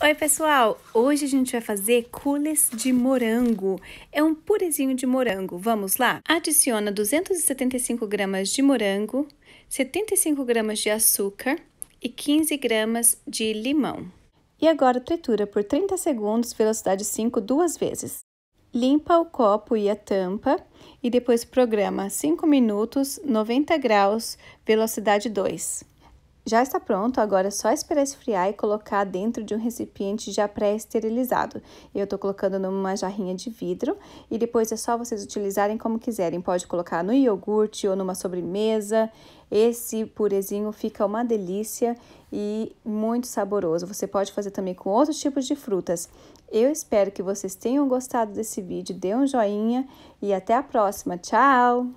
Oi, pessoal! Hoje a gente vai fazer coulis de morango. É um purezinho de morango. Vamos lá? Adiciona 275 gramas de morango, 75 gramas de açúcar e 15 gramas de limão. E agora tritura por 30 segundos, velocidade 5, duas vezes. Limpa o copo e a tampa e depois programa 5 minutos, 90 graus, velocidade 2. Já está pronto, agora é só esperar esfriar e colocar dentro de um recipiente já pré-esterilizado. Eu estou colocando numa jarrinha de vidro e depois é só vocês utilizarem como quiserem. Pode colocar no iogurte ou numa sobremesa. Esse purezinho fica uma delícia e muito saboroso. Você pode fazer também com outros tipos de frutas. Eu espero que vocês tenham gostado desse vídeo. Dê um joinha e até a próxima. Tchau!